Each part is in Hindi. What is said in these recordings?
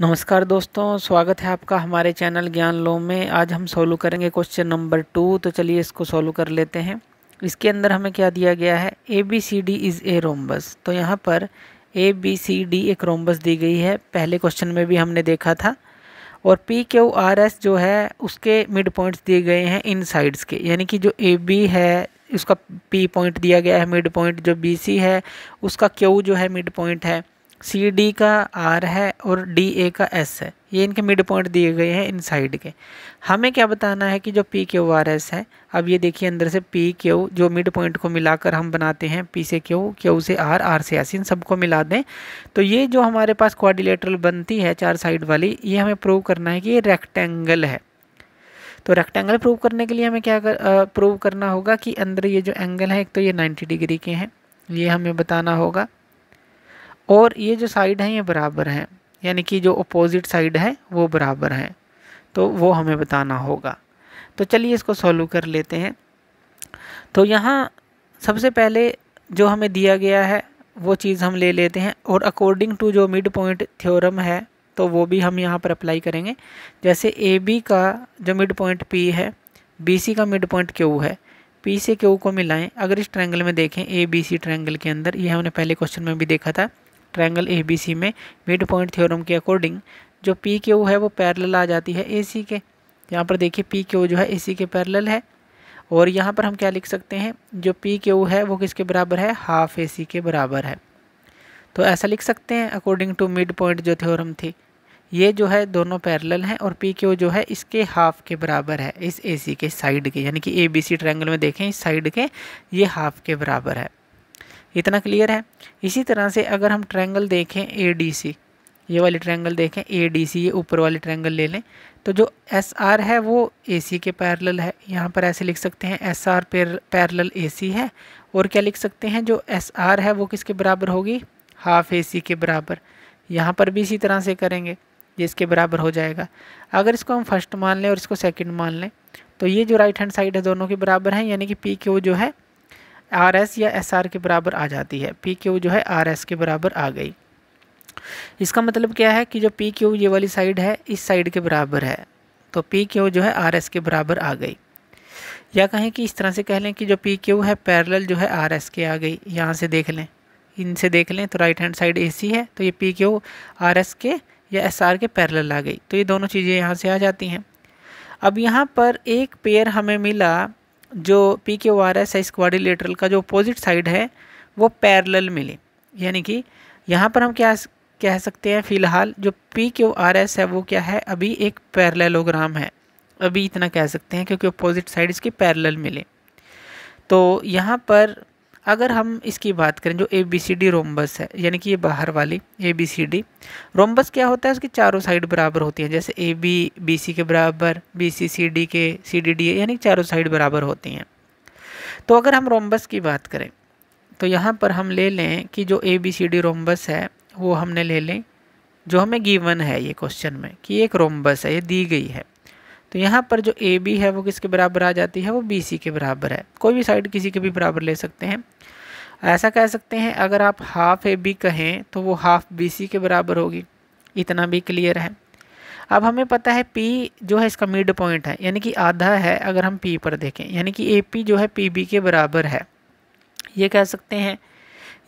नमस्कार दोस्तों स्वागत है आपका हमारे चैनल ज्ञान लो में आज हम सोल्व करेंगे क्वेश्चन नंबर टू तो चलिए इसको सोल्व कर लेते हैं इसके अंदर हमें क्या दिया गया है A B C D is a rhombus तो यहाँ पर ए बी सी डी एक रोम्बस दी गई है पहले क्वेश्चन में भी हमने देखा था और पी क्यू आर एस जो है उसके मिड पॉइंट्स दिए गए हैं इन साइड्स के यानी कि जो ए बी है उसका पी पॉइंट दिया गया है मिड पॉइंट जो बी सी है उसका क्यू जो है मिड पॉइंट है सी डी का आर है और डी ए का एस है ये इनके मिड पॉइंट दिए गए हैं इन साइड के हमें क्या बताना है कि जो पी क्यू आर एस है अब ये देखिए अंदर से पी क्यू जो मिड पॉइंट को मिलाकर हम बनाते हैं पी से क्यू क्यू से आर आर से एस इन सबको मिला दें तो ये जो हमारे पास क्वाडिलेटरल बनती है चार साइड वाली ये हमें प्रूव करना है कि ये रेक्टेंगल है तो रेक्टेंगल प्रूव करने के लिए हमें क्या कर, प्रूव करना होगा कि अंदर ये जो एंगल है एक तो ये नाइन्टी डिग्री के हैं ये हमें बताना होगा और ये जो साइड हैं ये बराबर हैं यानी कि जो अपोजिट साइड है वो बराबर हैं तो वो हमें बताना होगा तो चलिए इसको सॉल्व कर लेते हैं तो यहाँ सबसे पहले जो हमें दिया गया है वो चीज़ हम ले लेते हैं और अकॉर्डिंग टू जो मिड पॉइंट थ्योरम है तो वो भी हम यहाँ पर अप्लाई करेंगे जैसे ए बी का जो मिड पॉइंट पी है बी सी का मिड पॉइंट क्यू है पी से क्यू को मिलाएं अगर इस ट्रैंगल में देखें ए बी सी ट्रैंगल के अंदर ये हमने पहले क्वेश्चन में भी देखा था ट्रायंगल एबीसी में मिड पॉइंट थ्योरम के अकॉर्डिंग जो पी क्यू है वो पैरेलल आ जाती है ए सी के यहाँ पर देखिए पी क्यू जो है ए सी के पैरेलल है और यहाँ पर हम क्या लिख सकते हैं जो पी क्यू है वो किसके बराबर है हाफ ए सी के बराबर है तो ऐसा लिख सकते हैं अकॉर्डिंग टू मिड पॉइंट जो थ्योरम थी ये जो है दोनों पैरेलल हैं और पी क्यू जो है इसके हाफ के बराबर है इस ए सी के साइड के यानी कि ए बी सी ट्रायंगल में देखें इस साइड के ये हाफ के बराबर है इतना क्लियर है इसी तरह से अगर हम ट्रैंगल देखें ए डी सी ये वाली ट्रैंगल देखें ए डी सी ये ऊपर वाली ट्रैंगल ले लें तो जो एस आर है वो ए सी के पैरल है यहाँ पर ऐसे लिख सकते हैं S R parallel A C है और क्या लिख सकते हैं जो एस आर है वो किसके बराबर होगी हाफ ए सी के बराबर यहाँ पर भी इसी तरह से करेंगे ये इसके बराबर हो जाएगा अगर इसको हम फर्स्ट मान लें और इसको सेकंड मान लें तो ये जो राइट हैंड साइड है दोनों के बराबर है यानी कि पी क्यू जो है आर एस या एस आर के बराबर आ जाती है पी क्यू जो है आर एस के बराबर आ गई इसका मतलब क्या है कि जो पी क्यू ये वाली साइड है इस साइड के बराबर है तो पी क्यू जो है आर एस के बराबर आ गई या कहें कि इस तरह से कह लें कि जो पी क्यू है पैरेलल जो है आर एस के आ गई यहाँ से देख लें इनसे देख लें तो right hand side A C है तो ये पी क्यू आर एस के या एस आर के पैरेलल आ गई तो ये दोनों चीज़ें यहाँ से आ जाती हैं अब यहाँ पर एक पेयर हमें मिला जो पी के ओ आर एस है इस क्वारिलेटरल का जो अपोजिट साइड है वो पैरेलल मिले यानी कि यहाँ पर हम क्या कह सकते हैं फ़िलहाल जो पी के आर एस है वो क्या है अभी एक पैरलेलोग्राम है अभी इतना कह सकते हैं क्योंकि अपोजिट साइड इसकी पैरेलल मिले तो यहाँ पर अगर हम इसकी बात करें जो A B C D rhombus है यानी कि ये बाहर वाली A B C D rhombus क्या होता है उसकी चारों साइड बराबर होती हैं जैसे ए बी बी सी के बराबर बी सी सी डी के सी डी डी यानी चारों साइड बराबर होती हैं तो अगर हम रोम्बस की बात करें तो यहाँ पर हम ले लें कि जो A B C D rhombus है वो हमने ले लें जो हमें गिवन है ये क्वेश्चन में कि एक रोम्बस है ये दी गई है तो यहाँ पर जो ए बी है वो किसके बराबर आ जाती है वो बी सी के बराबर है कोई भी साइड किसी के भी बराबर ले सकते हैं ऐसा कह सकते हैं अगर आप हाफ ए बी कहें तो वो हाफ बी सी के बराबर होगी इतना भी क्लियर है अब हमें पता है पी जो है इसका मिड पॉइंट है यानी कि आधा है अगर हम पी पर देखें यानी कि ए पी जो है पी बी के बराबर है ये कह सकते हैं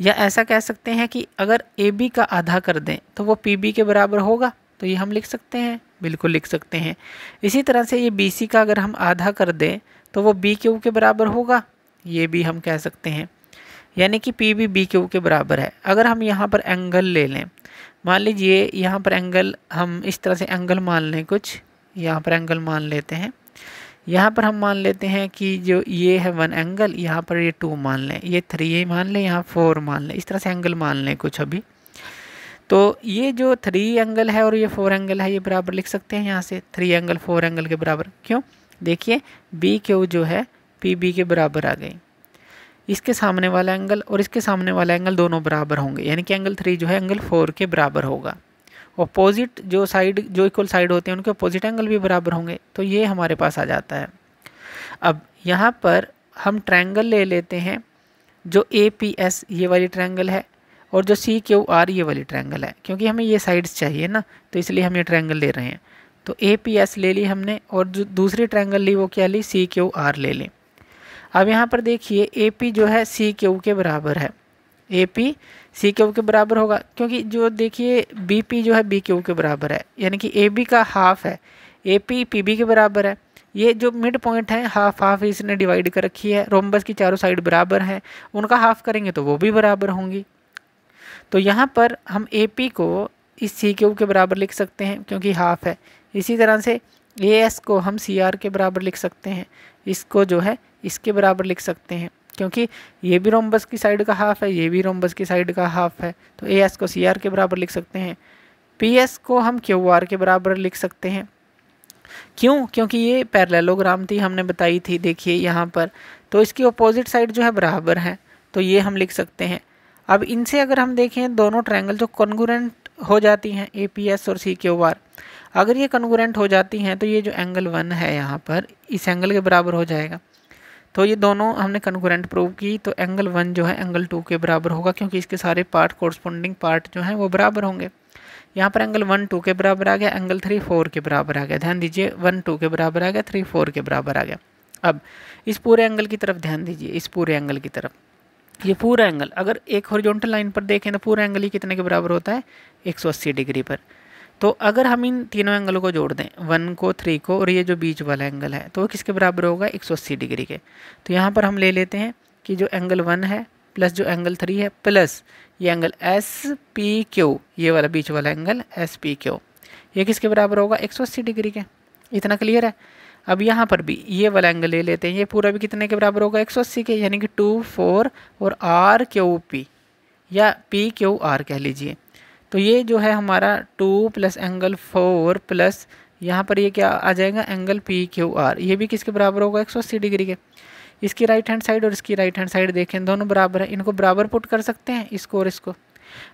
या ऐसा कह सकते हैं कि अगर ए बी का आधा कर दें तो वो पी बी के बराबर होगा तो ये हम लिख सकते हैं बिल्कुल लिख सकते हैं इसी तरह से ये बी सी का अगर हम आधा कर दें तो वो बी क्यू के बराबर होगा ये भी हम कह सकते हैं यानी कि पी भी बी क्यू के बराबर है अगर हम यहाँ पर एंगल ले लें मान लीजिए यहाँ पर एंगल हम इस तरह से एंगल मान लें कुछ यहाँ पर एंगल मान लेते हैं यहाँ पर हम मान लेते हैं कि जो ये है वन एंगल यहाँ पर ये टू मान लें ये थ्री मान लें यहाँ फोर मान लें इस तरह से एंगल मान लें कुछ अभी तो ये जो थ्री एंगल है और ये फोर एंगल है ये बराबर लिख सकते हैं यहाँ से थ्री एंगल फोर एंगल के बराबर क्यों देखिए बी क्यू जो है पी बी के बराबर आ गई इसके सामने वाला एंगल और इसके सामने वाला एंगल दोनों बराबर होंगे यानी कि एंगल थ्री जो है एंगल फोर के बराबर होगा अपोजिट जो साइड जो इक्वल साइड होते हैं उनके अपोजिट एंगल भी बराबर होंगे तो ये हमारे पास आ जाता है अब यहाँ पर हम ट्रायंगल ले लेते हैं जो ए पी एस ये वाली ट्रायंगल है और जो सी क्यू आर ये वाली ट्रायंगल है क्योंकि हमें ये साइड्स चाहिए ना तो इसलिए हम ये ट्रायंगल ले रहे हैं तो ए पी एस ले ली हमने और जो दूसरी ट्रायंगल ली वो क्या ली सी क्यू आर ले ली अब यहाँ पर देखिए ए पी जो है सी क्यू के बराबर है ए पी सी क्यू के बराबर होगा क्योंकि जो देखिए बी पी जो है बी क्यू के बराबर है यानी कि ए बी का हाफ है ए पी पी बी के बराबर है ये जो मिड पॉइंट है हाफ हाफ इसने डिवाइड कर रखी है रोमबस की चारों साइड बराबर हैं उनका हाफ करेंगे तो वो भी बराबर होंगी तो यहाँ पर हम ए पी को इस सी क्यू के बराबर लिख सकते हैं क्योंकि हाफ है इसी तरह से ए एस को हम सी आर के बराबर लिख सकते हैं इसको जो है इसके बराबर लिख सकते हैं क्योंकि ये भी रोमबस की साइड का हाफ है ये भी रोमबस की साइड का हाफ है तो ए एस को सी आर के बराबर लिख सकते हैं पी एस को हम क्यू आर के बराबर लिख सकते हैं क्यों क्योंकि ये पैरेललोग्राम थी हमने बताई थी देखिए यहाँ पर तो इसकी अपोजिट साइड जो है बराबर है तो ये हम लिख सकते हैं अब इनसे अगर हम देखें दोनों ट्रायंगल जो कन्गुरेंट हो जाती हैं ए पी एस और सी क्यू आर अगर ये कन्गुरेंट हो जाती हैं तो ये जो एंगल वन है यहाँ पर इस एंगल के बराबर हो जाएगा तो ये दोनों हमने कन्गुरेंट प्रूव की तो एंगल वन जो है एंगल टू के बराबर होगा क्योंकि इसके सारे पार्ट कोरस्पोंडिंग पार्ट जो हैं वो बराबर होंगे यहाँ पर एंगल वन टू के बराबर आ गया एंगल थ्री फोर के बराबर आ गया ध्यान दीजिए वन टू के बराबर आ गया थ्री फोर के बराबर आ गया अब इस पूरे एंगल की तरफ ध्यान दीजिए इस पूरे एंगल की तरफ ये पूरा एंगल अगर एक हॉरिजॉन्टल लाइन पर देखें तो पूरा एंगल ही कितने के बराबर होता है 180 डिग्री पर तो अगर हम इन तीनों एंगलों को जोड़ दें वन को थ्री को और ये जो बीच वाला एंगल है तो वो किसके बराबर होगा 180 डिग्री के तो यहाँ पर हम ले लेते हैं कि जो एंगल वन है प्लस जो एंगल थ्री है प्लस ये एंगल एस पी क्यू ये वाला बीच वाला एंगल एस पी क्यू ये किसके बराबर होगा 180 डिग्री के इतना क्लियर है अब यहाँ पर भी ये वाला एंगल ले लेते हैं ये पूरा भी कितने के बराबर होगा 180 के यानी कि टू फोर और आर क्यू पी या पी क्यू आर कह लीजिए तो ये जो है हमारा two plus angle four plus यहाँ पर ये क्या आ जाएगा एंगल पी क्यू आर ये भी किसके बराबर होगा 180 डिग्री के इसकी राइट हैंड साइड और इसकी राइट हैंड साइड देखें दोनों बराबर है इनको बराबर पुट कर सकते हैं इसको और इसको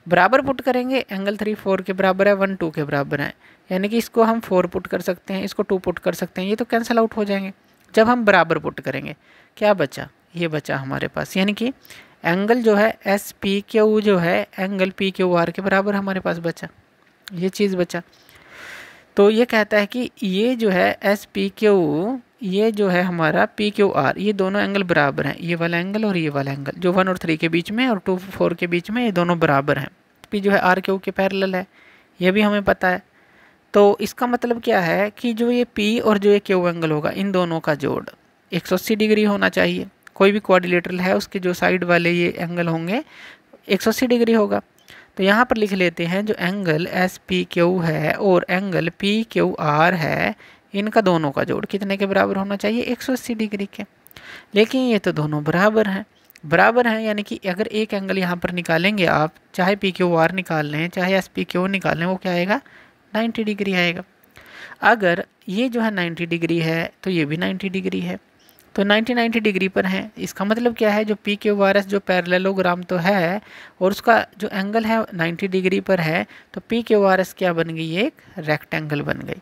बराबर पुट करेंगे एंगल थ्री फोर के बराबर है वन टू के बराबर है यानी कि इसको हम फोर पुट कर सकते हैं इसको टू पुट कर सकते हैं ये तो कैंसिल आउट हो जाएंगे जब हम बराबर पुट करेंगे क्या बचा ये बचा हमारे पास यानी कि एंगल जो है एस पी क्यू जो है एंगल पी क्यू आर के बराबर हमारे पास बचा ये चीज़ बचा तो ये कहता है कि ये जो है एस पी क्यू ये जो है हमारा पी क्यू आर ये दोनों एंगल बराबर हैं ये वाला एंगल और ये वाला एंगल जो वन और थ्री के बीच में और टू फोर के बीच में ये दोनों बराबर हैं पी जो है आर क्यू के पैरेलल है ये भी हमें पता है तो इसका मतलब क्या है कि जो ये पी और जो ये क्यू एंगल होगा इन दोनों का जोड़ एक सौ अस्सी डिग्री होना चाहिए कोई भी क्वारिलेटरल है उसके जो साइड वाले ये एंगल होंगे एक सौ अस्सी डिग्री होगा तो यहाँ पर लिख लेते हैं जो एंगल एस पी क्यू है और एंगल पी क्यू आर है इनका दोनों का जोड़ कितने के बराबर होना चाहिए एक सौ अस्सी डिग्री के लेकिन ये तो दोनों बराबर हैं बराबर हैं यानी कि अगर एक एंगल यहाँ पर निकालेंगे आप चाहे पी क्यू आर निकाल लें चाहे एस पी क्यू निकाल लें वो क्या आएगा नाइन्टी डिग्री आएगा अगर ये जो है नाइन्टी डिग्री है तो ये भी नाइन्टी डिग्री है तो 90 90 डिग्री पर हैं इसका मतलब क्या है जो पी क्यू आर एस जो पैरलेलोग्राम तो है और उसका जो एंगल है 90 डिग्री पर है तो पी क्यू आर एस क्या बन गई एक रेक्टेंगल बन गई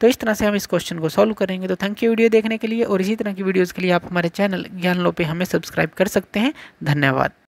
तो इस तरह से हम इस क्वेश्चन को सॉल्व करेंगे तो थैंक यू वीडियो देखने के लिए और इसी तरह की वीडियोज़ के लिए आप हमारे चैनल ज्ञान लोपे हमें सब्सक्राइब कर सकते हैं धन्यवाद